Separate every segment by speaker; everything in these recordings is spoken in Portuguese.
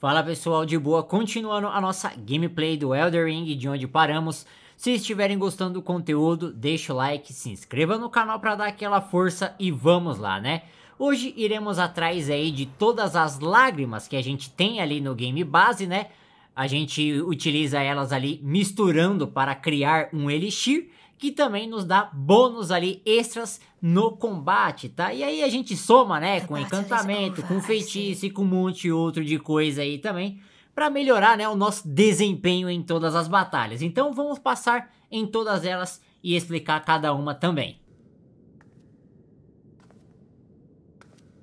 Speaker 1: Fala pessoal de boa, continuando a nossa gameplay do Elder Ring, de onde paramos. Se estiverem gostando do conteúdo, deixa o like, se inscreva no canal para dar aquela força e vamos lá, né? Hoje iremos atrás aí de todas as lágrimas que a gente tem ali no game base, né? A gente utiliza elas ali misturando para criar um elixir que também nos dá bônus ali extras no combate, tá? E aí a gente soma, né, com né, encantamento, com feitiço e com um monte outro de coisa aí também, para melhorar, né, o nosso desempenho em todas as batalhas. Então vamos passar em todas elas e explicar cada uma também.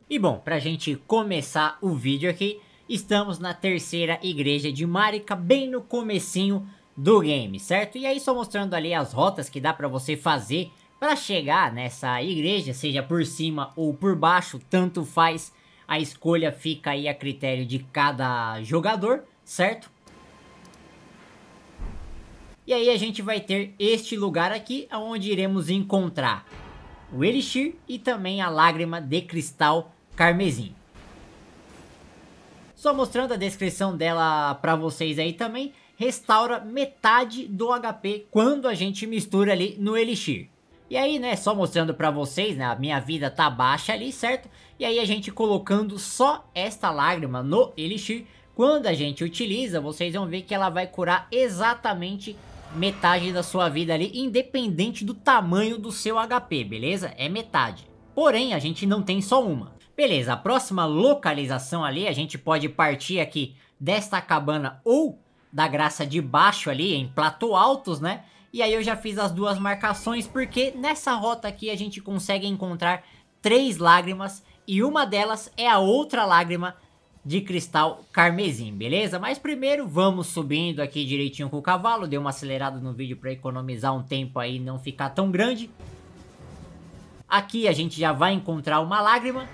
Speaker 1: E bom, pra gente começar o vídeo aqui, estamos na terceira igreja de Marika, bem no comecinho do game, certo? E aí só mostrando ali as rotas que dá para você fazer para chegar nessa igreja, seja por cima ou por baixo, tanto faz. A escolha fica aí a critério de cada jogador, certo? E aí a gente vai ter este lugar aqui, onde iremos encontrar o Elixir e também a Lágrima de Cristal Carmesim. Só mostrando a descrição dela para vocês aí também, restaura metade do HP quando a gente mistura ali no Elixir. E aí, né, só mostrando para vocês, né, a minha vida tá baixa ali, certo? E aí a gente colocando só esta lágrima no Elixir, quando a gente utiliza, vocês vão ver que ela vai curar exatamente metade da sua vida ali, independente do tamanho do seu HP, beleza? É metade. Porém, a gente não tem só uma. Beleza, a próxima localização ali, a gente pode partir aqui desta cabana ou da graça de baixo ali, em platô altos, né? E aí eu já fiz as duas marcações, porque nessa rota aqui a gente consegue encontrar três lágrimas, e uma delas é a outra lágrima de cristal carmesim, beleza? Mas primeiro vamos subindo aqui direitinho com o cavalo, dei uma acelerada no vídeo para economizar um tempo aí e não ficar tão grande. Aqui a gente já vai encontrar uma lágrima,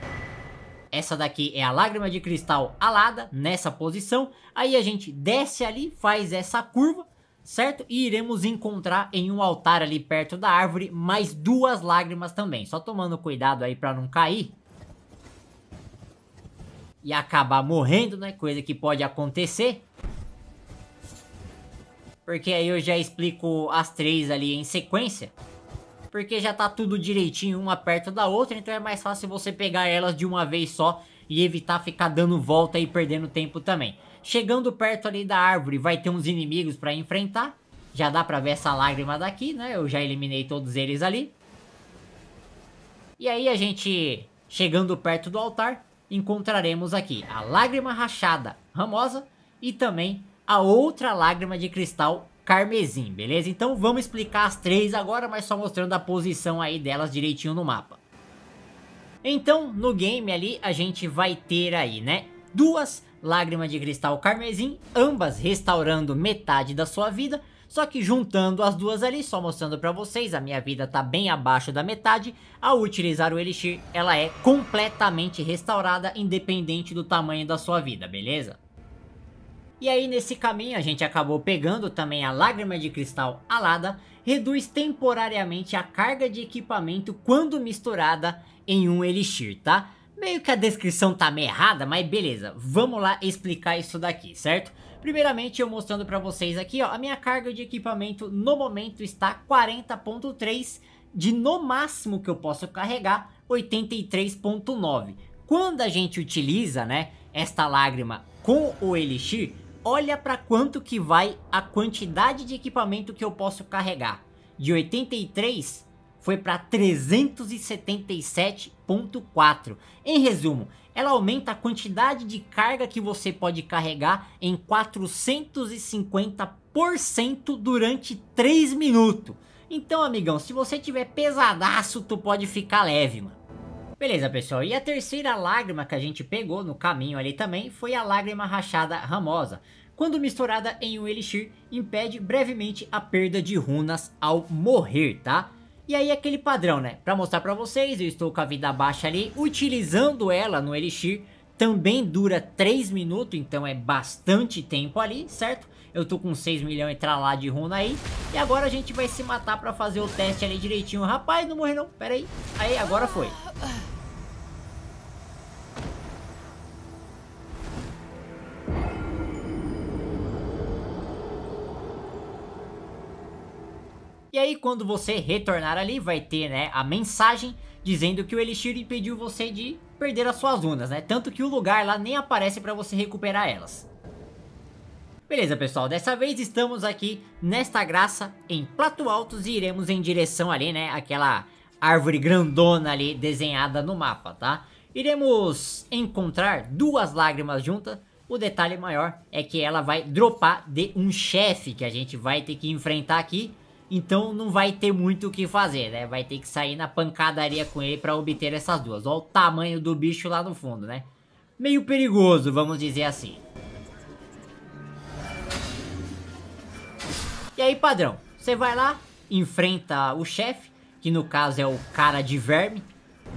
Speaker 1: essa daqui é a lágrima de cristal alada, nessa posição. Aí a gente desce ali, faz essa curva, certo? E iremos encontrar em um altar ali perto da árvore mais duas lágrimas também. Só tomando cuidado aí para não cair. E acabar morrendo, né? Coisa que pode acontecer. Porque aí eu já explico as três ali em sequência porque já tá tudo direitinho uma perto da outra, então é mais fácil você pegar elas de uma vez só e evitar ficar dando volta e perdendo tempo também. Chegando perto ali da árvore, vai ter uns inimigos para enfrentar. Já dá para ver essa lágrima daqui, né? Eu já eliminei todos eles ali. E aí a gente, chegando perto do altar, encontraremos aqui a lágrima rachada ramosa e também a outra lágrima de cristal carmesim, beleza? Então vamos explicar as três agora, mas só mostrando a posição aí delas direitinho no mapa. Então, no game ali, a gente vai ter aí, né, duas lágrimas de cristal carmesim, ambas restaurando metade da sua vida, só que juntando as duas ali, só mostrando pra vocês, a minha vida tá bem abaixo da metade, ao utilizar o Elixir, ela é completamente restaurada, independente do tamanho da sua vida, beleza? E aí nesse caminho a gente acabou pegando também a lágrima de cristal alada, reduz temporariamente a carga de equipamento quando misturada em um elixir, tá? Meio que a descrição tá meio errada, mas beleza, vamos lá explicar isso daqui, certo? Primeiramente eu mostrando para vocês aqui, ó, a minha carga de equipamento no momento está 40.3, de no máximo que eu posso carregar 83.9. Quando a gente utiliza, né, esta lágrima com o elixir, olha para quanto que vai a quantidade de equipamento que eu posso carregar. De 83 foi para 377.4. Em resumo, ela aumenta a quantidade de carga que você pode carregar em 450% durante 3 minutos. Então, amigão, se você tiver pesadaço, tu pode ficar leve, mano. Beleza, pessoal. E a terceira lágrima que a gente pegou no caminho ali também foi a lágrima rachada ramosa. Quando misturada em um elixir, impede brevemente a perda de runas ao morrer, tá? E aí aquele padrão, né? Pra mostrar pra vocês, eu estou com a vida baixa ali, utilizando ela no elixir. Também dura 3 minutos, então é bastante tempo ali, certo? Eu tô com 6 milhões e tralá de runa aí. E agora a gente vai se matar pra fazer o teste ali direitinho. Rapaz, não morri não. Pera aí. Aí, agora foi. E aí, quando você retornar ali, vai ter, né, a mensagem dizendo que o Elixir impediu você de perder as suas runas, né? Tanto que o lugar lá nem aparece pra você recuperar elas. Beleza, pessoal, dessa vez estamos aqui nesta graça em Plato Altos e iremos em direção ali, né, aquela árvore grandona ali desenhada no mapa, tá? Iremos encontrar duas lágrimas juntas, o detalhe maior é que ela vai dropar de um chefe que a gente vai ter que enfrentar aqui, então não vai ter muito o que fazer, né? Vai ter que sair na pancadaria com ele para obter essas duas. Olha o tamanho do bicho lá no fundo, né? Meio perigoso, vamos dizer assim. E aí, padrão, você vai lá, enfrenta o chefe, que no caso é o cara de verme,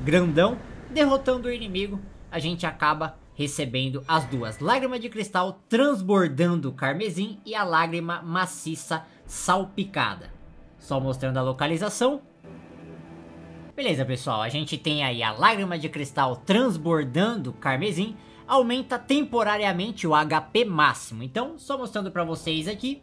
Speaker 1: grandão, derrotando o inimigo, a gente acaba recebendo as duas lágrimas de cristal transbordando carmesim e a lágrima maciça salpicada. Só mostrando a localização. Beleza, pessoal, a gente tem aí a lágrima de cristal transbordando carmesim, aumenta temporariamente o HP máximo. Então, só mostrando para vocês aqui,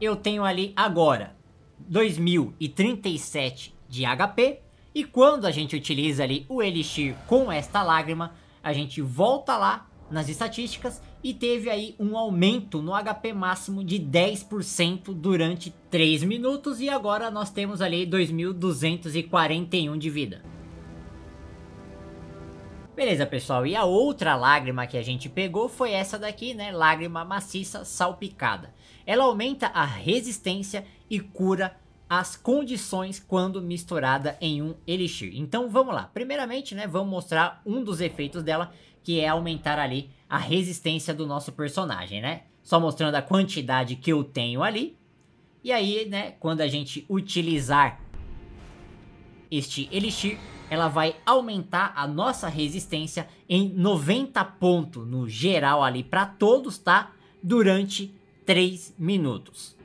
Speaker 1: eu tenho ali agora 2037 de HP. E quando a gente utiliza ali o Elixir com esta lágrima, a gente volta lá nas estatísticas e teve aí um aumento no HP máximo de 10% durante 3 minutos e agora nós temos ali 2241 de vida. Beleza pessoal, e a outra lágrima que a gente pegou foi essa daqui né, lágrima maciça salpicada. Ela aumenta a resistência e cura as condições quando misturada em um elixir. Então vamos lá. Primeiramente, né, vamos mostrar um dos efeitos dela, que é aumentar ali a resistência do nosso personagem, né? Só mostrando a quantidade que eu tenho ali. E aí, né, quando a gente utilizar este elixir, ela vai aumentar a nossa resistência em 90 pontos no geral ali para todos, tá? Durante 3 minutos.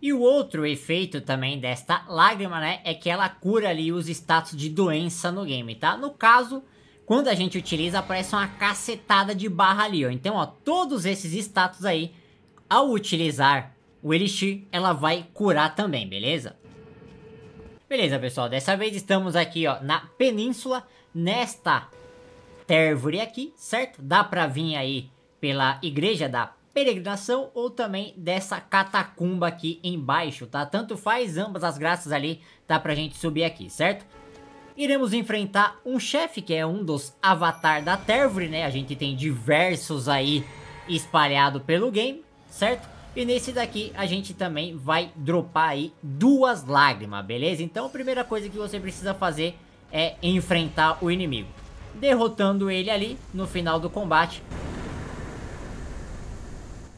Speaker 1: E o outro efeito também desta lágrima, né, é que ela cura ali os status de doença no game, tá? No caso, quando a gente utiliza, aparece uma cacetada de barra ali, ó. Então, ó, todos esses status aí, ao utilizar o Elixir, ela vai curar também, beleza? Beleza, pessoal, dessa vez estamos aqui, ó, na península, nesta térvore aqui, certo? Dá pra vir aí pela igreja da peregrinação ou também dessa catacumba aqui embaixo, tá? Tanto faz ambas as graças ali, dá pra gente subir aqui, certo? Iremos enfrentar um chefe que é um dos avatar da Tervore, né? A gente tem diversos aí espalhado pelo game, certo? E nesse daqui a gente também vai dropar aí duas lágrimas, beleza? Então a primeira coisa que você precisa fazer é enfrentar o inimigo. Derrotando ele ali no final do combate,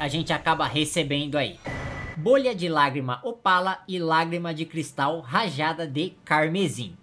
Speaker 1: a gente acaba recebendo aí. Bolha de lágrima opala e lágrima de cristal rajada de carmesim.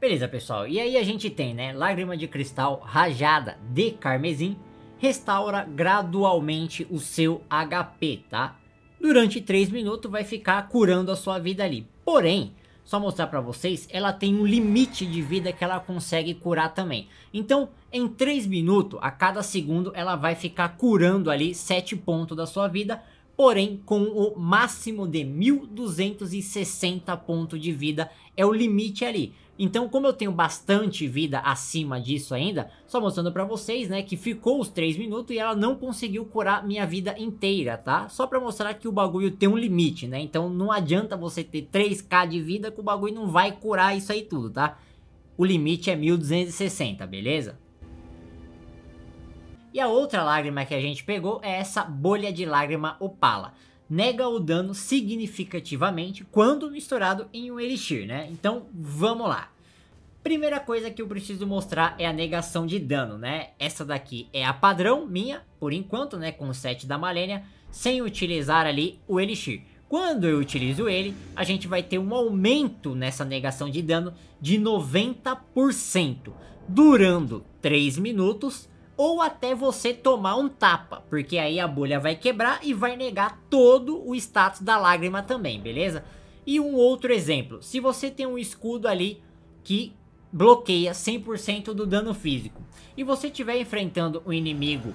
Speaker 1: Beleza, pessoal. E aí a gente tem, né? Lágrima de cristal rajada de carmesim restaura gradualmente o seu HP, tá? Durante 3 minutos vai ficar curando a sua vida ali. Porém, só mostrar para vocês, ela tem um limite de vida que ela consegue curar também. Então, em 3 minutos, a cada segundo, ela vai ficar curando ali 7 pontos da sua vida, porém com o máximo de 1260 pontos de vida é o limite ali. Então, como eu tenho bastante vida acima disso ainda, só mostrando para vocês, né, que ficou os 3 minutos e ela não conseguiu curar minha vida inteira, tá? Só para mostrar que o bagulho tem um limite, né? Então, não adianta você ter 3k de vida que o bagulho não vai curar isso aí tudo, tá? O limite é 1260, beleza? E a outra lágrima que a gente pegou é essa bolha de lágrima opala nega o dano significativamente quando misturado em um elixir, né? Então, vamos lá. Primeira coisa que eu preciso mostrar é a negação de dano, né? Essa daqui é a padrão minha, por enquanto, né? Com o set da Malenia, sem utilizar ali o elixir. Quando eu utilizo ele, a gente vai ter um aumento nessa negação de dano de 90%, durando 3 minutos ou até você tomar um tapa, porque aí a bolha vai quebrar e vai negar todo o status da lágrima também, beleza? E um outro exemplo, se você tem um escudo ali que bloqueia 100% do dano físico e você estiver enfrentando um inimigo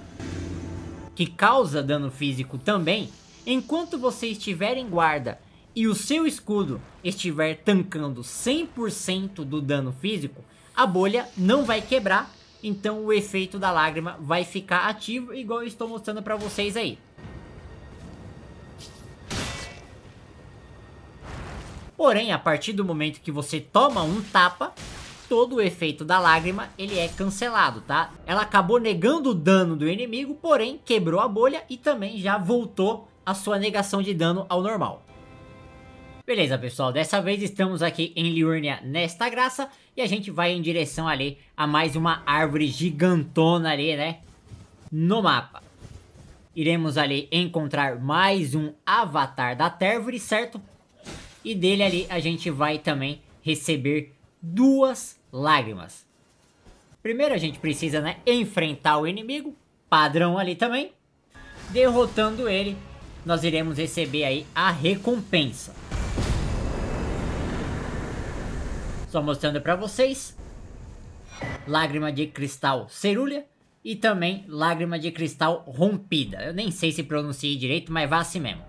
Speaker 1: que causa dano físico também, enquanto você estiver em guarda e o seu escudo estiver tancando 100% do dano físico, a bolha não vai quebrar então o efeito da lágrima vai ficar ativo, igual eu estou mostrando para vocês aí. Porém, a partir do momento que você toma um tapa, todo o efeito da lágrima ele é cancelado, tá? Ela acabou negando o dano do inimigo, porém quebrou a bolha e também já voltou a sua negação de dano ao normal. Beleza, pessoal, dessa vez estamos aqui em Liurnia nesta graça e a gente vai em direção ali a mais uma árvore gigantona ali, né? No mapa. Iremos ali encontrar mais um avatar da Tervore, certo? E dele ali a gente vai também receber duas lágrimas. Primeiro a gente precisa né, enfrentar o inimigo, padrão ali também. Derrotando ele, nós iremos receber aí a recompensa. Só mostrando para vocês. Lágrima de cristal cerúlea e também lágrima de cristal rompida. Eu nem sei se pronunciei direito, mas vá assim mesmo.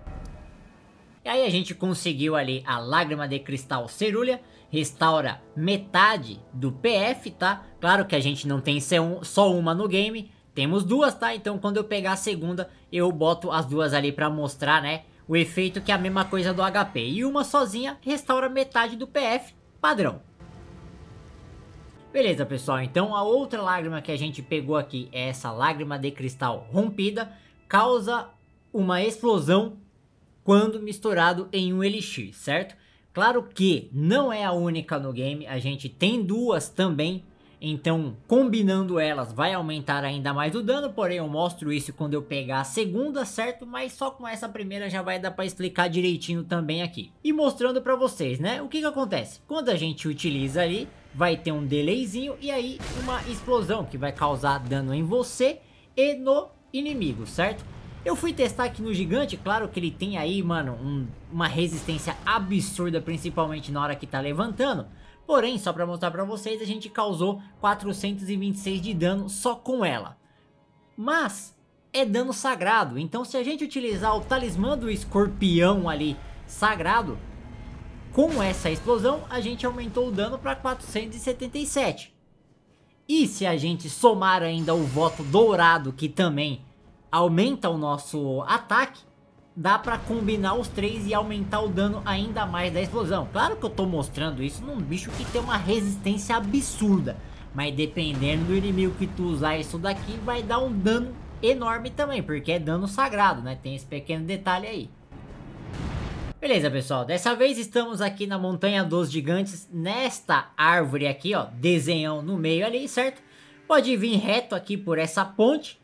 Speaker 1: E aí a gente conseguiu ali a lágrima de cristal cerúlea, restaura metade do PF, tá? Claro que a gente não tem só uma no game, temos duas, tá? Então quando eu pegar a segunda, eu boto as duas ali pra mostrar, né? O efeito que é a mesma coisa do HP. E uma sozinha restaura metade do PF padrão. Beleza, pessoal, então a outra lágrima que a gente pegou aqui é essa lágrima de cristal rompida, causa uma explosão quando misturado em um elixir, certo? Claro que não é a única no game, a gente tem duas também, então combinando elas vai aumentar ainda mais o dano, porém eu mostro isso quando eu pegar a segunda, certo? Mas só com essa primeira já vai dar para explicar direitinho também aqui. E mostrando para vocês, né, o que que acontece? Quando a gente utiliza ali, vai ter um delayzinho e aí uma explosão que vai causar dano em você e no inimigo, certo? Eu fui testar aqui no gigante, claro que ele tem aí, mano, um, uma resistência absurda, principalmente na hora que tá levantando. Porém, só pra mostrar pra vocês, a gente causou 426 de dano só com ela. Mas, é dano sagrado, então se a gente utilizar o talismã do escorpião ali, sagrado, com essa explosão, a gente aumentou o dano para 477. E se a gente somar ainda o voto dourado, que também aumenta o nosso ataque, dá para combinar os três e aumentar o dano ainda mais da explosão. Claro que eu tô mostrando isso num bicho que tem uma resistência absurda, mas dependendo do inimigo que tu usar isso daqui, vai dar um dano enorme também, porque é dano sagrado, né? Tem esse pequeno detalhe aí. Beleza, pessoal. Dessa vez estamos aqui na Montanha dos Gigantes, nesta árvore aqui, ó. Desenhão no meio ali, certo? Pode vir reto aqui por essa ponte.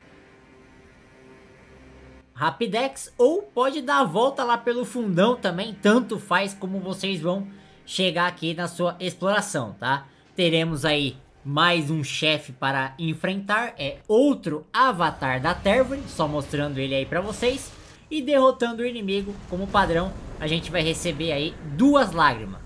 Speaker 1: Rapidex. Ou pode dar a volta lá pelo fundão também. Tanto faz como vocês vão chegar aqui na sua exploração, tá? Teremos aí mais um chefe para enfrentar. É outro avatar da Tervore, só mostrando ele aí para vocês e derrotando o inimigo, como padrão, a gente vai receber aí duas lágrimas.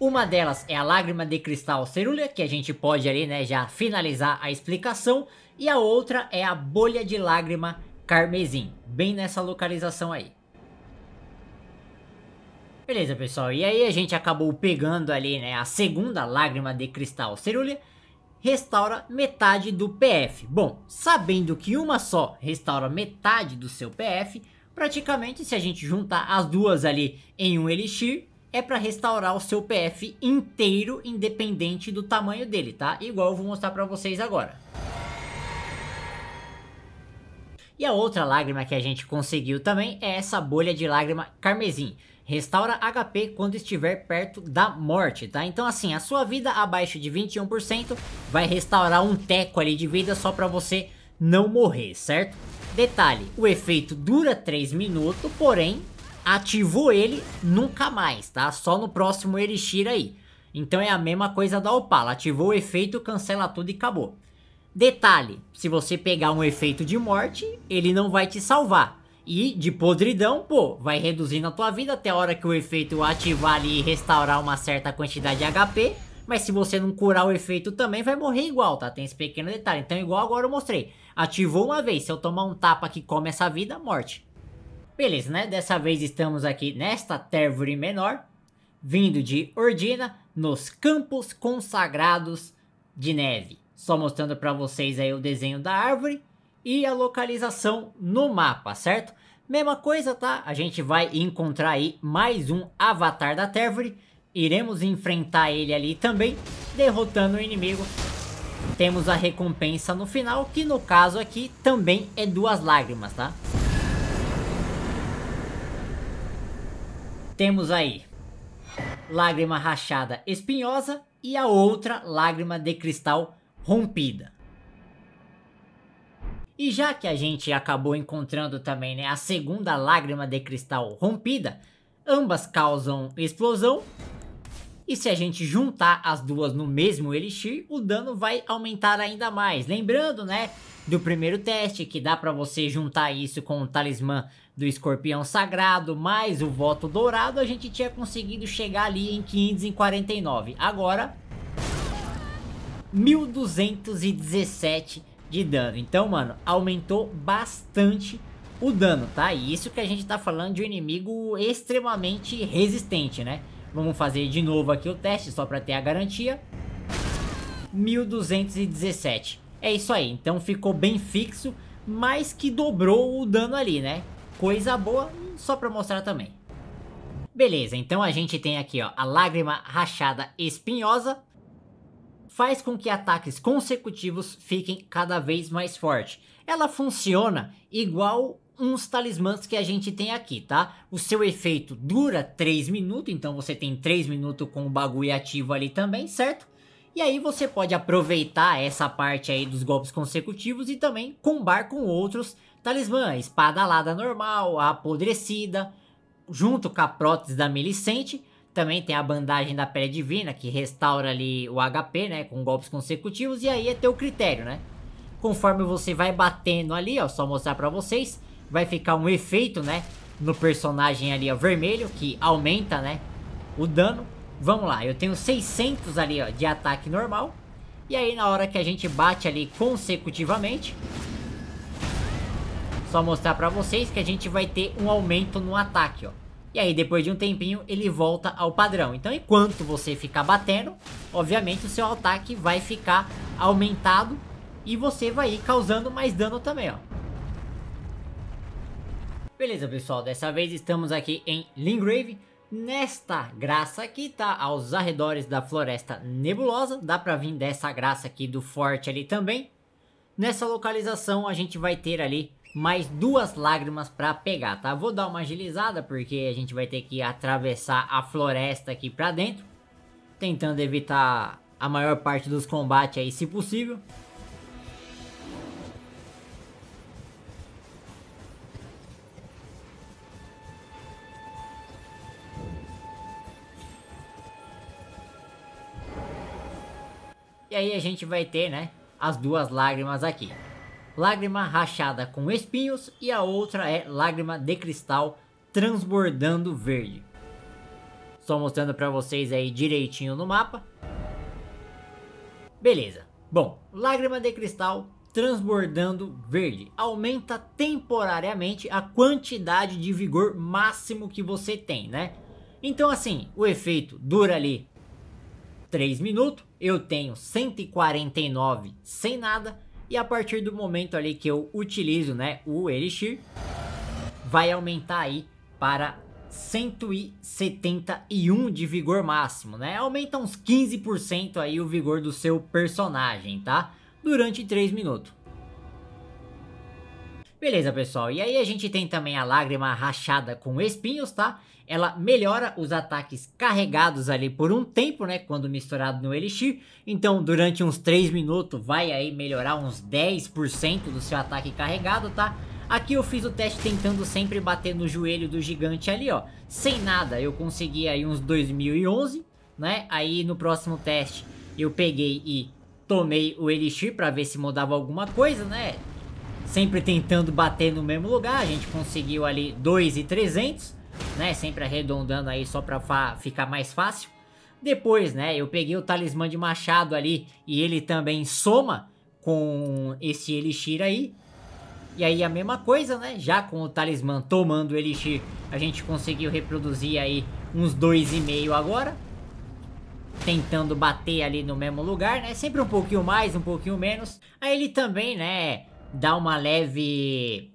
Speaker 1: Uma delas é a lágrima de cristal cerúlea, que a gente pode ali, né, já finalizar a explicação, e a outra é a bolha de lágrima carmesim, bem nessa localização aí. Beleza, pessoal, e aí a gente acabou pegando ali, né, a segunda lágrima de cristal cerúlea, restaura metade do PF. Bom, sabendo que uma só restaura metade do seu PF, praticamente se a gente juntar as duas ali em um elixir, é para restaurar o seu PF inteiro, independente do tamanho dele, tá? Igual eu vou mostrar para vocês agora. E a outra lágrima que a gente conseguiu também é essa bolha de lágrima carmesim. Restaura HP quando estiver perto da morte, tá? Então assim, a sua vida abaixo de 21% vai restaurar um teco ali de vida só pra você não morrer, certo? Detalhe, o efeito dura 3 minutos, porém, ativou ele nunca mais, tá? Só no próximo Elixir aí. Então é a mesma coisa da Opala, ativou o efeito, cancela tudo e acabou. Detalhe, se você pegar um efeito de morte, ele não vai te salvar, e de podridão, pô, vai reduzindo a tua vida até a hora que o efeito ativar ali e restaurar uma certa quantidade de HP. Mas se você não curar o efeito também, vai morrer igual, tá? Tem esse pequeno detalhe. Então, igual agora eu mostrei. Ativou uma vez. Se eu tomar um tapa que come essa vida, morte. Beleza, né? Dessa vez estamos aqui nesta térvore menor. Vindo de Ordina, nos campos consagrados de neve. Só mostrando para vocês aí o desenho da árvore e a localização no mapa, certo? Mesma coisa, tá? A gente vai encontrar aí mais um Avatar da Térvore. Iremos enfrentar ele ali também, derrotando o inimigo. Temos a recompensa no final, que no caso aqui também é duas lágrimas, tá? Temos aí lágrima rachada espinhosa e a outra lágrima de cristal rompida. E já que a gente acabou encontrando também né, a segunda lágrima de cristal rompida, ambas causam explosão. E se a gente juntar as duas no mesmo elixir, o dano vai aumentar ainda mais. Lembrando, né, do primeiro teste, que dá para você juntar isso com o talismã do escorpião sagrado, mais o voto dourado, a gente tinha conseguido chegar ali em 549. Agora, 1217 de dano. Então, mano, aumentou bastante o dano, tá? E isso que a gente tá falando de um inimigo extremamente resistente, né? Vamos fazer de novo aqui o teste, só pra ter a garantia. 1217. É isso aí, então ficou bem fixo, mas que dobrou o dano ali, né? Coisa boa, só pra mostrar também. Beleza, então a gente tem aqui ó, a lágrima rachada espinhosa, faz com que ataques consecutivos fiquem cada vez mais fortes. Ela funciona igual uns talismãs que a gente tem aqui, tá? O seu efeito dura 3 minutos, então você tem 3 minutos com o bagulho ativo ali também, certo? E aí você pode aproveitar essa parte aí dos golpes consecutivos e também combar com outros talismãs, espada alada normal, apodrecida, junto com a prótese da Melicente também tem a bandagem da pele divina, que restaura ali o HP, né? Com golpes consecutivos. E aí é teu critério, né? Conforme você vai batendo ali, ó. Só mostrar pra vocês. Vai ficar um efeito, né? No personagem ali, ó. Vermelho, que aumenta, né? O dano. Vamos lá, eu tenho 600 ali, ó. De ataque normal. E aí na hora que a gente bate ali consecutivamente Só mostrar pra vocês que a gente vai ter um aumento no ataque, ó e aí depois de um tempinho ele volta ao padrão. Então enquanto você ficar batendo, obviamente o seu ataque vai ficar aumentado e você vai ir causando mais dano também, ó. Beleza, pessoal, dessa vez estamos aqui em Lingrave, nesta graça aqui, tá? Aos arredores da Floresta Nebulosa, dá pra vir dessa graça aqui do forte ali também. Nessa localização a gente vai ter ali mais duas lágrimas para pegar, tá? Vou dar uma agilizada porque a gente vai ter que atravessar a floresta aqui para dentro, tentando evitar a maior parte dos combates aí, se possível. E aí a gente vai ter, né, as duas lágrimas aqui lágrima rachada com espinhos e a outra é lágrima de cristal transbordando verde. Só mostrando para vocês aí direitinho no mapa. Beleza. Bom, lágrima de cristal transbordando verde aumenta temporariamente a quantidade de vigor máximo que você tem, né? Então assim, o efeito dura ali 3 minutos, eu tenho 149 sem nada e a partir do momento ali que eu utilizo né, o Elixir, vai aumentar aí para 171 de vigor máximo, né? Aumenta uns 15% aí o vigor do seu personagem, tá? Durante 3 minutos. Beleza, pessoal. E aí a gente tem também a lágrima rachada com espinhos, tá? Ela melhora os ataques carregados ali por um tempo, né? Quando misturado no Elixir. Então, durante uns 3 minutos, vai aí melhorar uns 10% do seu ataque carregado, tá? Aqui eu fiz o teste tentando sempre bater no joelho do gigante ali, ó. Sem nada, eu consegui aí uns 2011, né? Aí no próximo teste eu peguei e tomei o Elixir pra ver se mudava alguma coisa, né? sempre tentando bater no mesmo lugar. A gente conseguiu ali 2,300, né? Sempre arredondando aí só pra ficar mais fácil. Depois, né, eu peguei o talismã de machado ali e ele também soma com esse elixir aí. E aí a mesma coisa, né? Já com o talismã tomando o elixir, a gente conseguiu reproduzir aí uns 2,5 agora. Tentando bater ali no mesmo lugar, né? Sempre um pouquinho mais, um pouquinho menos. Aí ele também, né, dá uma leve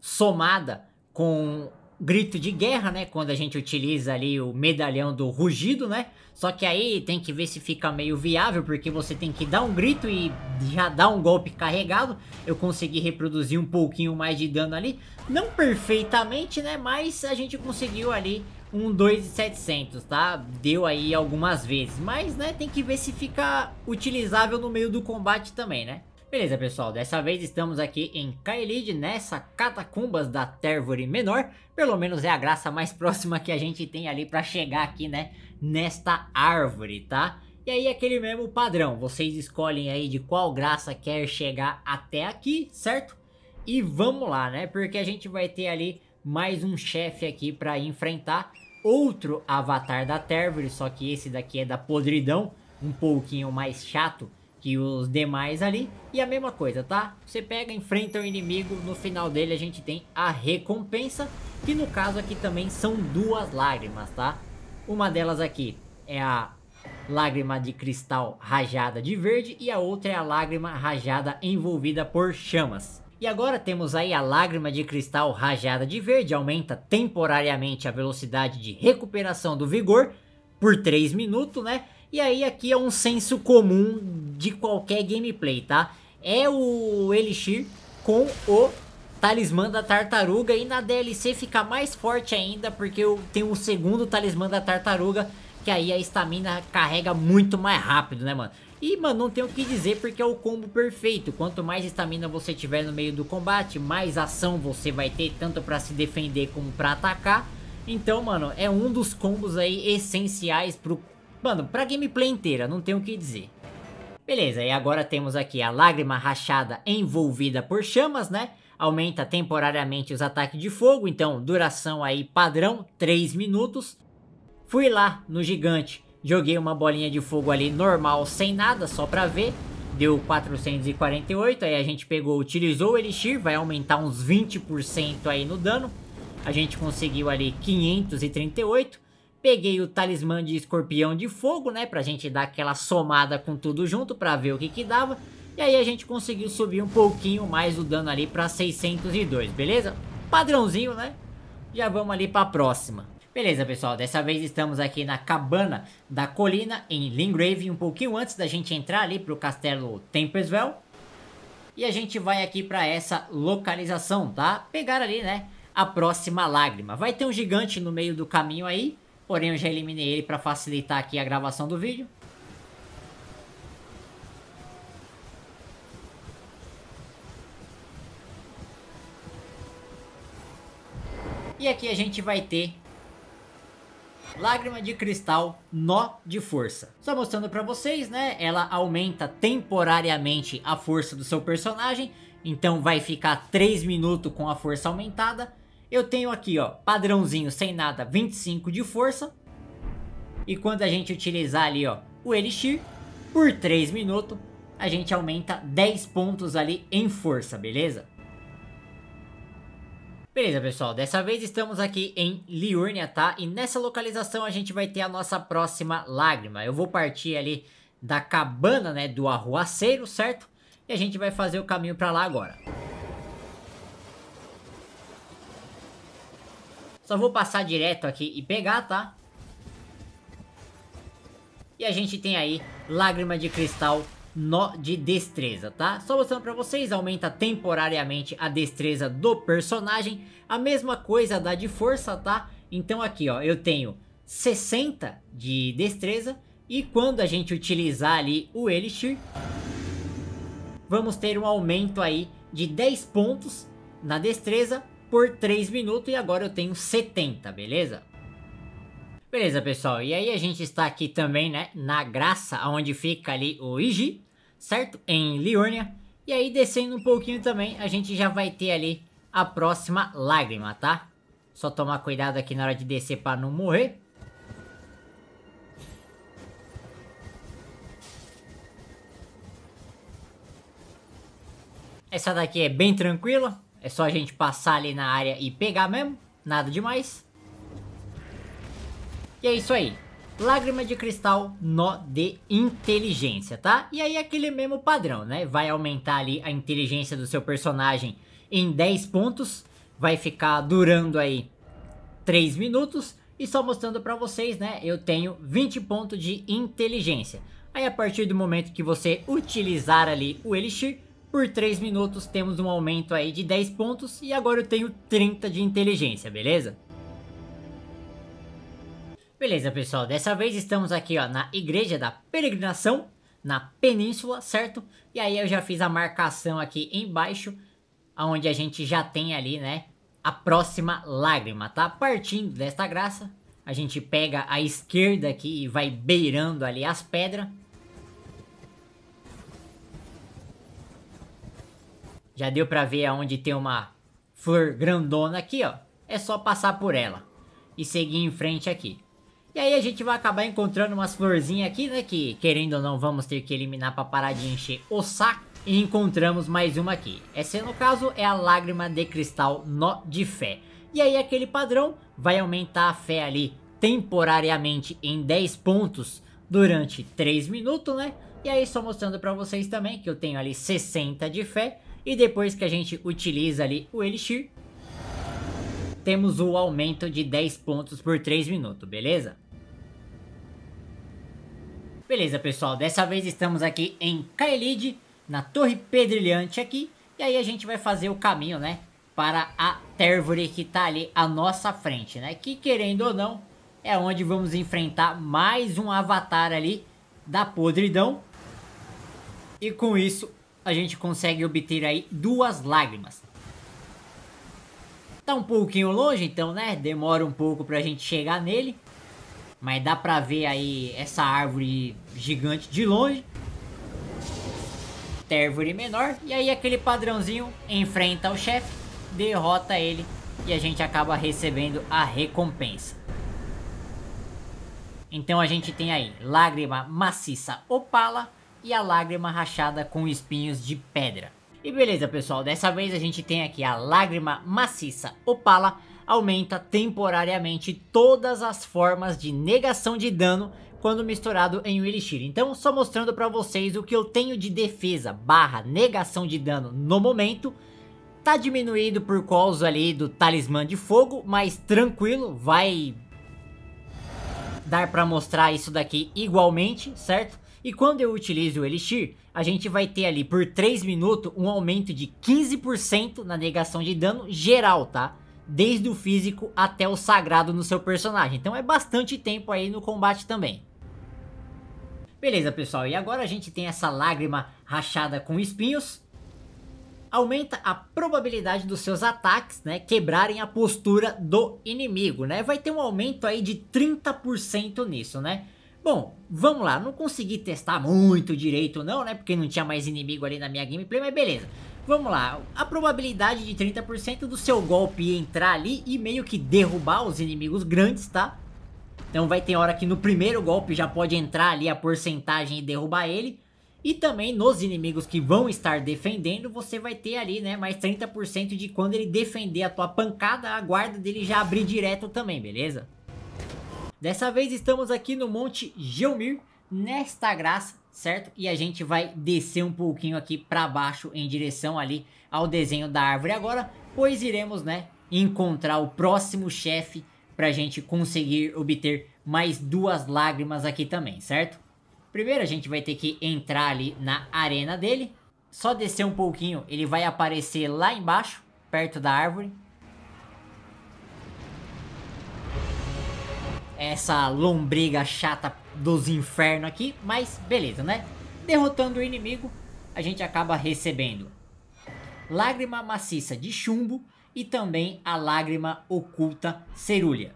Speaker 1: somada com grito de guerra, né? Quando a gente utiliza ali o medalhão do rugido, né? Só que aí tem que ver se fica meio viável, porque você tem que dar um grito e já dar um golpe carregado. Eu consegui reproduzir um pouquinho mais de dano ali, não perfeitamente, né? Mas a gente conseguiu ali um 2,700, tá? Deu aí algumas vezes, mas né, tem que ver se fica utilizável no meio do combate também, né? Beleza, pessoal, dessa vez estamos aqui em Kaelid, nessa catacumbas da Tervore Menor. Pelo menos é a graça mais próxima que a gente tem ali para chegar aqui, né, nesta árvore, tá? E aí aquele mesmo padrão, vocês escolhem aí de qual graça quer chegar até aqui, certo? E vamos lá, né, porque a gente vai ter ali mais um chefe aqui para enfrentar outro avatar da Tervore, só que esse daqui é da podridão, um pouquinho mais chato, que os demais ali. E a mesma coisa, tá? Você pega, enfrenta o inimigo, no final dele a gente tem a recompensa, que no caso aqui também são duas lágrimas, tá? Uma delas aqui é a lágrima de cristal rajada de verde e a outra é a lágrima rajada envolvida por chamas. E agora temos aí a lágrima de cristal rajada de verde, aumenta temporariamente a velocidade de recuperação do vigor por 3 minutos, né? E aí aqui é um senso comum de qualquer gameplay, tá? É o Elixir com o Talismã da Tartaruga e na DLC fica mais forte ainda porque eu tenho o segundo Talismã da Tartaruga que aí a estamina carrega muito mais rápido, né, mano? E, mano, não tem o que dizer porque é o combo perfeito. Quanto mais estamina você tiver no meio do combate, mais ação você vai ter, tanto para se defender como para atacar. Então, mano, é um dos combos aí essenciais pro Mano, pra gameplay inteira, não tem o que dizer. Beleza, e agora temos aqui a lágrima rachada envolvida por chamas, né? Aumenta temporariamente os ataques de fogo, então duração aí padrão, 3 minutos. Fui lá no gigante, joguei uma bolinha de fogo ali normal, sem nada, só pra ver. Deu 448, aí a gente pegou, utilizou o Elixir, vai aumentar uns 20% aí no dano. A gente conseguiu ali 538. Peguei o talismã de escorpião de fogo, né? Pra gente dar aquela somada com tudo junto pra ver o que que dava. E aí a gente conseguiu subir um pouquinho mais o dano ali pra 602, beleza? Padrãozinho, né? Já vamos ali pra próxima. Beleza, pessoal, dessa vez estamos aqui na cabana da colina em Lingrave, um pouquinho antes da gente entrar ali pro castelo Temperswell. E a gente vai aqui para essa localização, tá? Pegar ali, né, a próxima lágrima. Vai ter um gigante no meio do caminho aí, Porém, eu já eliminei ele para facilitar aqui a gravação do vídeo. E aqui a gente vai ter Lágrima de Cristal Nó de Força. Só mostrando para vocês, né? Ela aumenta temporariamente a força do seu personagem. Então vai ficar 3 minutos com a força aumentada. Eu tenho aqui, ó, padrãozinho sem nada, 25 de força. E quando a gente utilizar ali, ó, o Elixir, por 3 minutos, a gente aumenta 10 pontos ali em força, beleza? Beleza, pessoal, dessa vez estamos aqui em Liurnia, tá? E nessa localização a gente vai ter a nossa próxima lágrima. Eu vou partir ali da cabana, né, do arruaceiro, certo? E a gente vai fazer o caminho pra lá agora. Só vou passar direto aqui e pegar, tá? E a gente tem aí Lágrima de Cristal Nó de Destreza, tá? Só mostrando pra vocês, aumenta temporariamente a destreza do personagem. A mesma coisa dá de força, tá? Então aqui, ó, eu tenho 60 de destreza. E quando a gente utilizar ali o Elixir, vamos ter um aumento aí de 10 pontos na destreza por 3 minutos e agora eu tenho 70, beleza? Beleza, pessoal, e aí a gente está aqui também, né, na Graça, onde fica ali o Iji, certo? Em Liurnia. E aí, descendo um pouquinho também, a gente já vai ter ali a próxima lágrima, tá? Só tomar cuidado aqui na hora de descer para não morrer. Essa daqui é bem tranquila. É só a gente passar ali na área e pegar mesmo. Nada demais. E é isso aí. Lágrima de cristal, nó de inteligência, tá? E aí aquele mesmo padrão, né? Vai aumentar ali a inteligência do seu personagem em 10 pontos. Vai ficar durando aí 3 minutos. E só mostrando para vocês, né? Eu tenho 20 pontos de inteligência. Aí a partir do momento que você utilizar ali o Elixir, por 3 minutos temos um aumento aí de 10 pontos e agora eu tenho 30 de inteligência, beleza? Beleza pessoal, dessa vez estamos aqui ó, na Igreja da Peregrinação, na Península, certo? E aí eu já fiz a marcação aqui embaixo, onde a gente já tem ali né, a próxima lágrima, tá? Partindo desta graça, a gente pega a esquerda aqui e vai beirando ali as pedras Já deu pra ver aonde tem uma flor grandona aqui, ó. É só passar por ela e seguir em frente aqui. E aí a gente vai acabar encontrando umas florzinhas aqui, né? Que querendo ou não vamos ter que eliminar pra parar de encher o saco. E encontramos mais uma aqui. Essa no caso é a lágrima de cristal nó de fé. E aí aquele padrão vai aumentar a fé ali temporariamente em 10 pontos durante 3 minutos, né? E aí só mostrando para vocês também que eu tenho ali 60 de fé e depois que a gente utiliza ali o Elixir, temos o aumento de 10 pontos por 3 minutos, beleza? Beleza, pessoal, dessa vez estamos aqui em Kaelid, na Torre Pedrilhante aqui, e aí a gente vai fazer o caminho, né, para a Tervore que está ali à nossa frente, né, que querendo ou não, é onde vamos enfrentar mais um avatar ali da podridão, e com isso a gente consegue obter aí duas lágrimas. Tá um pouquinho longe então, né? Demora um pouco pra gente chegar nele. Mas dá pra ver aí essa árvore gigante de longe. Até árvore menor. E aí aquele padrãozinho enfrenta o chefe, derrota ele e a gente acaba recebendo a recompensa. Então a gente tem aí Lágrima Maciça Opala, e a lágrima rachada com espinhos de pedra. E beleza pessoal, dessa vez a gente tem aqui a lágrima maciça opala aumenta temporariamente todas as formas de negação de dano quando misturado em um elixir. Então só mostrando para vocês o que eu tenho de defesa barra negação de dano no momento tá diminuído por causa ali do talismã de fogo, mas tranquilo, vai dar para mostrar isso daqui igualmente, certo? E quando eu utilizo o Elixir, a gente vai ter ali por 3 minutos um aumento de 15% na negação de dano geral, tá? Desde o físico até o sagrado no seu personagem. Então é bastante tempo aí no combate também. Beleza, pessoal. E agora a gente tem essa lágrima rachada com espinhos. Aumenta a probabilidade dos seus ataques, né, quebrarem a postura do inimigo, né? Vai ter um aumento aí de 30% nisso, né? Bom, vamos lá, não consegui testar muito direito não, né, porque não tinha mais inimigo ali na minha gameplay, mas beleza. Vamos lá, a probabilidade de 30% do seu golpe entrar ali e meio que derrubar os inimigos grandes, tá? Então vai ter hora que no primeiro golpe já pode entrar ali a porcentagem e derrubar ele. E também nos inimigos que vão estar defendendo, você vai ter ali, né, mais 30% de quando ele defender a tua pancada, a guarda dele já abrir direto também, beleza? Dessa vez estamos aqui no Monte Geomir, nesta graça, certo? E a gente vai descer um pouquinho aqui para baixo em direção ali ao desenho da árvore agora, pois iremos, né, encontrar o próximo chefe para a gente conseguir obter mais duas lágrimas aqui também, certo? Primeiro a gente vai ter que entrar ali na arena dele, só descer um pouquinho ele vai aparecer lá embaixo, perto da árvore, essa lombriga chata dos infernos aqui, mas beleza, né? Derrotando o inimigo, a gente acaba recebendo lágrima maciça de chumbo e também a lágrima oculta cerúlia.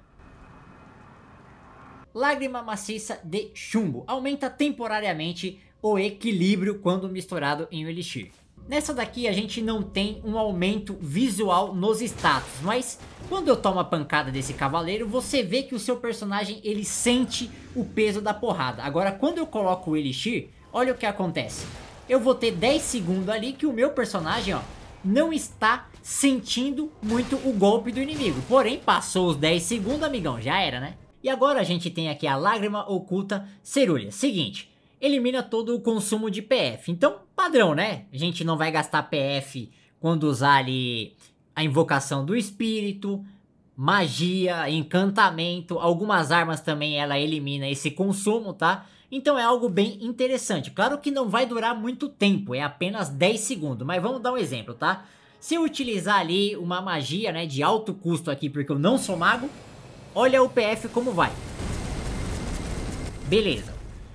Speaker 1: Lágrima maciça de chumbo aumenta temporariamente o equilíbrio quando misturado em um elixir. Nessa daqui a gente não tem um aumento visual nos status, mas quando eu tomo a pancada desse cavaleiro, você vê que o seu personagem ele sente o peso da porrada. Agora quando eu coloco o elixir, olha o que acontece. Eu vou ter 10 segundos ali que o meu personagem ó, não está sentindo muito o golpe do inimigo. Porém passou os 10 segundos amigão, já era né? E agora a gente tem aqui a lágrima oculta cerulha. Seguinte, elimina todo o consumo de PF. Então padrão, né? A gente não vai gastar PF quando usar ali a invocação do espírito, magia, encantamento, algumas armas também ela elimina esse consumo, tá? Então é algo bem interessante. Claro que não vai durar muito tempo, é apenas 10 segundos, mas vamos dar um exemplo, tá? Se eu utilizar ali uma magia, né, de alto custo aqui, porque eu não sou mago, olha o PF como vai. Beleza.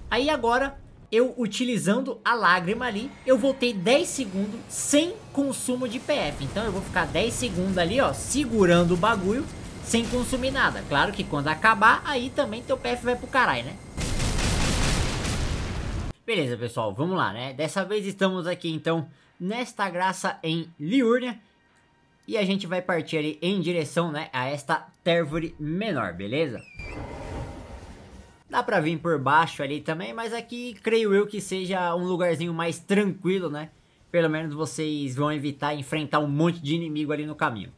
Speaker 1: Aí agora eu utilizando a lágrima ali, eu voltei 10 segundos sem consumo de PF. Então eu vou ficar 10 segundos ali, ó, segurando o bagulho sem consumir nada. Claro que quando acabar, aí também teu PF vai pro caralho, né? Beleza, pessoal, vamos lá, né? Dessa vez estamos aqui, então, nesta graça em Liurnia. E a gente vai partir ali em direção, né, a esta Tervore menor, beleza? Dá pra vir por baixo ali também, mas aqui creio eu que seja um lugarzinho mais tranquilo, né? Pelo menos vocês vão evitar enfrentar um monte de inimigo ali no caminho.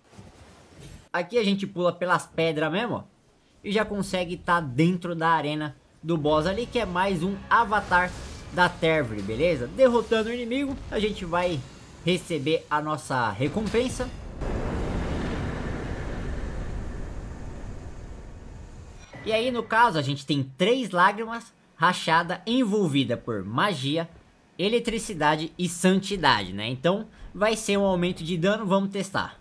Speaker 1: Aqui a gente pula pelas pedras mesmo, ó, E já consegue estar tá dentro da arena do boss ali, que é mais um avatar da Tervre, beleza? Derrotando o inimigo, a gente vai receber a nossa recompensa. E aí, no caso, a gente tem três lágrimas rachada envolvida por magia, eletricidade e santidade, né? Então, vai ser um aumento de dano, vamos testar.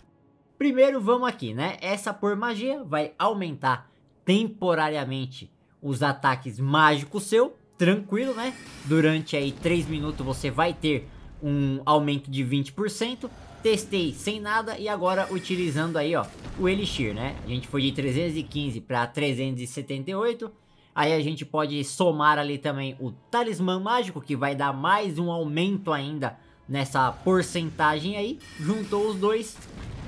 Speaker 1: Primeiro, vamos aqui, né? Essa por magia vai aumentar temporariamente os ataques mágicos seu, tranquilo, né? Durante aí 3 minutos você vai ter um aumento de 20% testei sem nada e agora utilizando aí, ó, o Elixir, né? A gente foi de 315 para 378. Aí a gente pode somar ali também o Talismã Mágico, que vai dar mais um aumento ainda nessa porcentagem aí. Juntou os dois,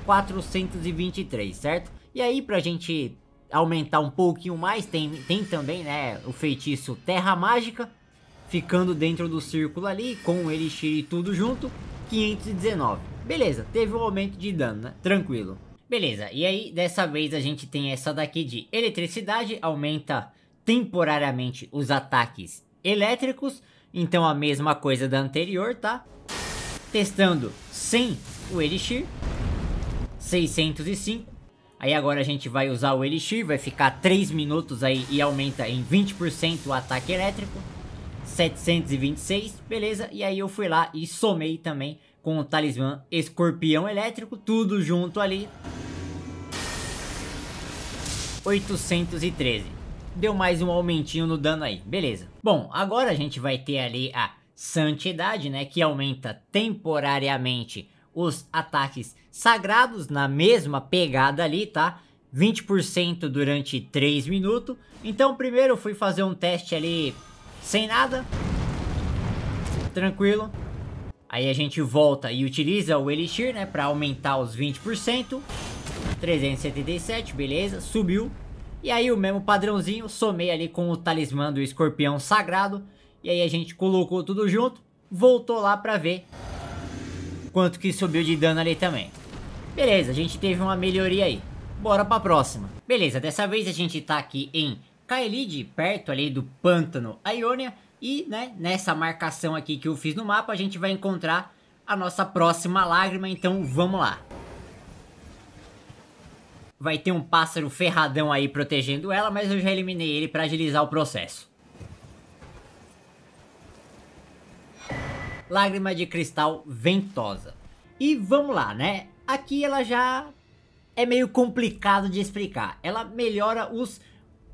Speaker 1: 423, certo? E aí pra gente aumentar um pouquinho mais, tem, tem também, né, o feitiço Terra Mágica, ficando dentro do círculo ali, com o Elixir e tudo junto, 519. Beleza, teve um aumento de dano, né? Tranquilo. Beleza, e aí dessa vez a gente tem essa daqui de eletricidade, aumenta temporariamente os ataques elétricos, então a mesma coisa da anterior, tá? Testando sem o Elixir, 605, aí agora a gente vai usar o Elixir, vai ficar 3 minutos aí e aumenta em 20% o ataque elétrico, 726, beleza, e aí eu fui lá e somei também com o talismã escorpião elétrico, tudo junto ali. 813. Deu mais um aumentinho no dano aí, beleza. Bom, agora a gente vai ter ali a santidade, né, que aumenta temporariamente os ataques sagrados na mesma pegada ali, tá? 20% durante 3 minutos. Então, primeiro eu fui fazer um teste ali sem nada. Tranquilo. Aí a gente volta e utiliza o Elixir, né? para aumentar os 20%. 377, beleza. Subiu. E aí o mesmo padrãozinho, somei ali com o talismã do escorpião sagrado. E aí a gente colocou tudo junto. Voltou lá para ver quanto que subiu de dano ali também. Beleza, a gente teve uma melhoria aí. Bora pra próxima. Beleza, dessa vez a gente tá aqui em Kaelid, perto ali do pântano Ionia. E né, nessa marcação aqui que eu fiz no mapa, a gente vai encontrar a nossa próxima lágrima, então vamos lá. Vai ter um pássaro ferradão aí protegendo ela, mas eu já eliminei ele para agilizar o processo. Lágrima de cristal ventosa. E vamos lá, né? Aqui ela já é meio complicado de explicar. Ela melhora os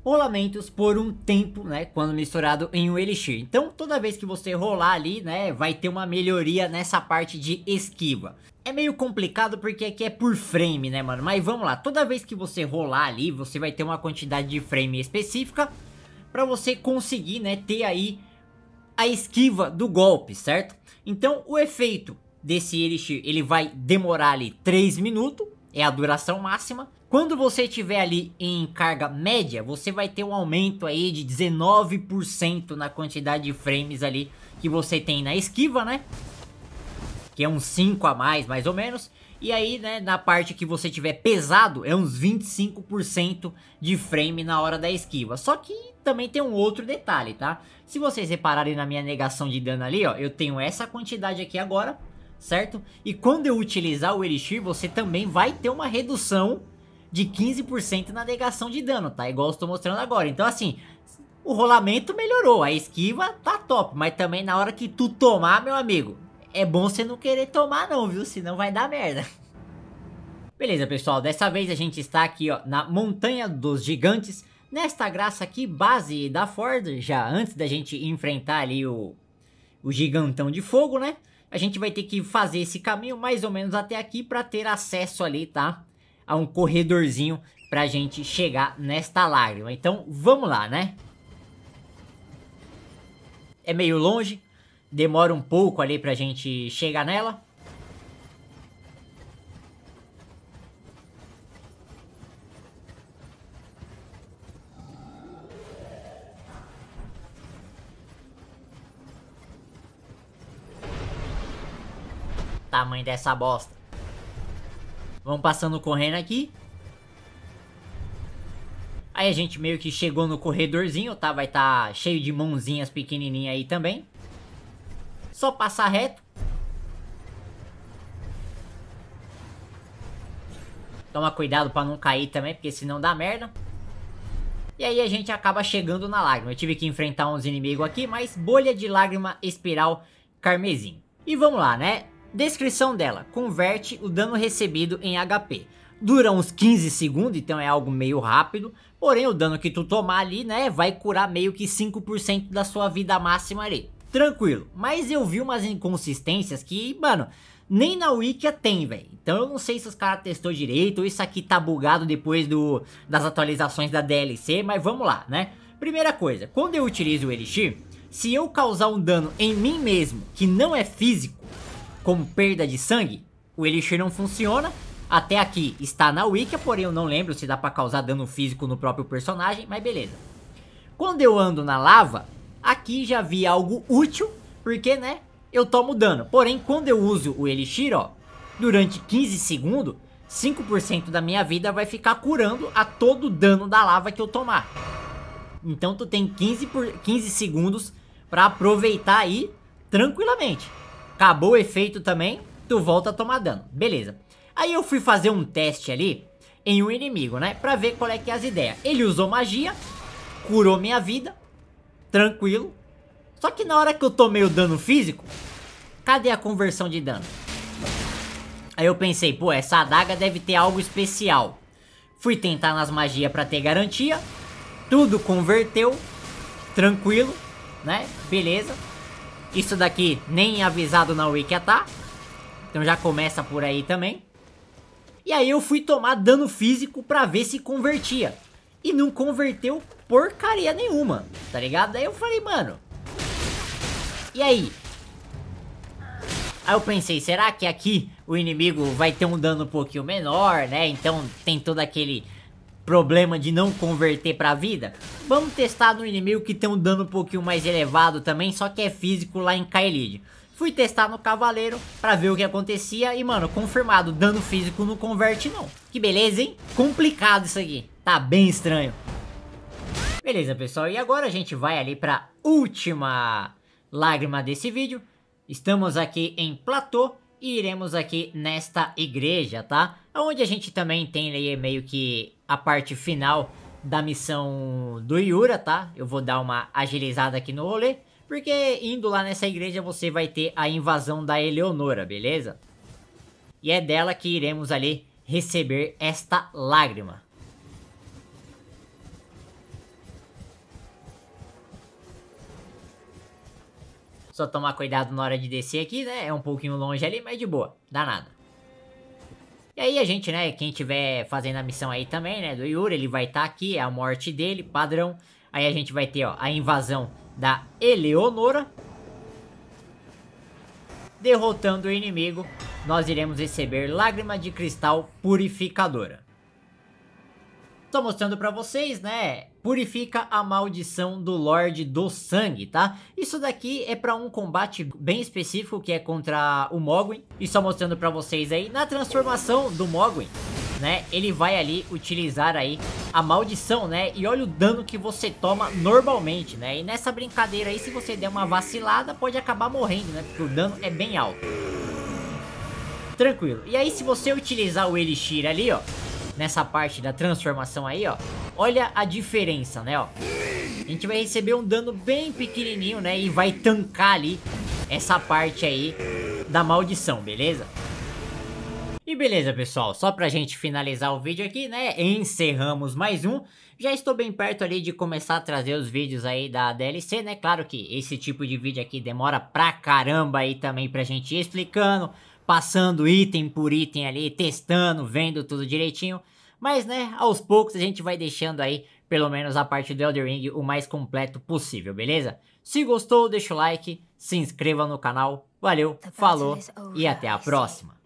Speaker 1: ou lamentos por um tempo, né, quando misturado em um elixir. Então, toda vez que você rolar ali, né, vai ter uma melhoria nessa parte de esquiva. É meio complicado porque aqui é por frame, né, mano? Mas vamos lá, toda vez que você rolar ali, você vai ter uma quantidade de frame específica para você conseguir, né, ter aí a esquiva do golpe, certo? Então, o efeito desse elixir, ele vai demorar ali 3 minutos, é a duração máxima. Quando você estiver ali em carga média, você vai ter um aumento aí de 19% na quantidade de frames ali que você tem na esquiva, né? Que é uns 5 a mais, mais ou menos. E aí, né, na parte que você tiver pesado, é uns 25% de frame na hora da esquiva. Só que também tem um outro detalhe, tá? Se vocês repararem na minha negação de dano ali, ó, eu tenho essa quantidade aqui agora certo? E quando eu utilizar o Elixir, você também vai ter uma redução de 15% na negação de dano, tá? Igual eu estou mostrando agora. Então, assim, o rolamento melhorou, a esquiva tá top, mas também na hora que tu tomar, meu amigo, é bom você não querer tomar não, viu? Senão vai dar merda. Beleza, pessoal, dessa vez a gente está aqui, ó, na Montanha dos Gigantes, nesta graça aqui, base da Ford, já antes da gente enfrentar ali o, o gigantão de fogo, né? a gente vai ter que fazer esse caminho mais ou menos até aqui para ter acesso ali, tá? A um corredorzinho pra gente chegar nesta lágrima. Então, vamos lá, né? É meio longe, demora um pouco ali pra gente chegar nela. tamanho dessa bosta. Vamos passando correndo aqui. Aí a gente meio que chegou no corredorzinho, tá? Vai estar tá cheio de mãozinhas pequenininhas aí também. Só passar reto. Toma cuidado pra não cair também, porque senão dá merda. E aí a gente acaba chegando na lágrima. Eu tive que enfrentar uns inimigos aqui, mas bolha de lágrima espiral carmesim. E vamos lá, né? Descrição dela: converte o dano recebido em HP. Dura uns 15 segundos, então é algo meio rápido. Porém, o dano que tu tomar ali, né, vai curar meio que 5% da sua vida máxima ali. Tranquilo. Mas eu vi umas inconsistências que, mano, nem na Wikia tem, velho. Então eu não sei se os caras testou direito ou isso aqui tá bugado depois do, das atualizações da DLC, mas vamos lá, né? Primeira coisa, quando eu utilizo o Elixir, se eu causar um dano em mim mesmo que não é físico, como perda de sangue, o Elixir não funciona. Até aqui está na Wiki, porém eu não lembro se dá pra causar dano físico no próprio personagem, mas beleza. Quando eu ando na lava, aqui já vi algo útil, porque, né, eu tomo dano. Porém, quando eu uso o Elixir, ó, durante 15 segundos, 5% da minha vida vai ficar curando a todo dano da lava que eu tomar. Então tu tem 15, por, 15 segundos para aproveitar aí tranquilamente. Acabou o efeito também, tu volta a tomar dano. Beleza. Aí eu fui fazer um teste ali em um inimigo, né? Pra ver qual é que é as ideias. Ele usou magia, curou minha vida, tranquilo. Só que na hora que eu tomei o dano físico, cadê a conversão de dano? Aí eu pensei, pô, essa adaga deve ter algo especial. Fui tentar nas magias pra ter garantia. Tudo converteu, tranquilo, né? Beleza. Isso daqui nem avisado na Wiki tá. Então já começa por aí também. E aí eu fui tomar dano físico pra ver se convertia. E não converteu porcaria nenhuma, tá ligado? Daí eu falei, mano... E aí? Aí eu pensei, será que aqui o inimigo vai ter um dano um pouquinho menor, né? Então tem todo aquele problema de não converter pra vida, vamos testar no inimigo que tem um dano um pouquinho mais elevado também, só que é físico lá em Kaelid. Fui testar no cavaleiro pra ver o que acontecia e, mano, confirmado, dano físico não converte não. Que beleza, hein? Complicado isso aqui. Tá bem estranho. Beleza, pessoal. E agora a gente vai ali pra última lágrima desse vídeo. Estamos aqui em Platô e iremos aqui nesta igreja, tá? Onde a gente também tem ali meio que a parte final da missão do Yura, tá? Eu vou dar uma agilizada aqui no rolê, porque indo lá nessa igreja você vai ter a invasão da Eleonora, beleza? E é dela que iremos ali receber esta lágrima. Só tomar cuidado na hora de descer aqui, né? É um pouquinho longe ali, mas de boa, dá nada. E aí a gente, né, quem tiver fazendo a missão aí também, né, do Yuri, ele vai estar tá aqui, é a morte dele, padrão. Aí a gente vai ter, ó, a invasão da Eleonora. Derrotando o inimigo, nós iremos receber Lágrima de Cristal Purificadora tô mostrando para vocês, né? Purifica a maldição do Lorde do Sangue, tá? Isso daqui é para um combate bem específico que é contra o Mogwin. E só mostrando para vocês aí, na transformação do Mogwin, né? Ele vai ali utilizar aí a maldição, né? E olha o dano que você toma normalmente, né? E nessa brincadeira aí, se você der uma vacilada, pode acabar morrendo, né? Porque o dano é bem alto. Tranquilo. E aí, se você utilizar o Elixir ali, ó, nessa parte da transformação aí, ó. Olha a diferença, né, ó. A gente vai receber um dano bem pequenininho, né, e vai tancar ali essa parte aí da maldição, beleza? E beleza, pessoal, só pra gente finalizar o vídeo aqui, né, encerramos mais um. Já estou bem perto ali de começar a trazer os vídeos aí da DLC, né, claro que esse tipo de vídeo aqui demora pra caramba aí também pra gente ir explicando, passando item por item ali, testando, vendo tudo direitinho. Mas, né, aos poucos a gente vai deixando aí, pelo menos a parte do Elder Ring, o mais completo possível, beleza? Se gostou, deixa o like, se inscreva no canal. Valeu, tá falou e até a próxima!